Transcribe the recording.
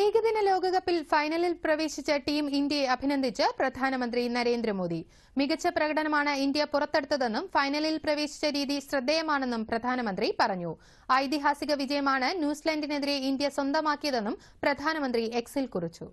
ഏകദിന ലോകകപ്പിൽ ഫൈനലിൽ പ്രവേശിച്ച ടീം ഇന്ത്യയെ അഭിനന്ദിച്ച് പ്രധാനമന്ത്രി നരേന്ദ്രമോദി മികച്ച പ്രകടനമാണ് ഇന്ത്യ പുറത്തെടുത്തതെന്നും ഫൈനലിൽ പ്രവേശിച്ച രീതി ശ്രദ്ധേയമാണെന്നും പ്രധാനമന്ത്രി പറഞ്ഞു ഐതിഹാസിക വിജയമാണ് ന്യൂസിലൻഡിനെതിരെ ഇന്ത്യ സ്വന്തമാക്കിയതെന്നും പ്രധാനമന്ത്രി എക്സിൽ കുറിച്ചു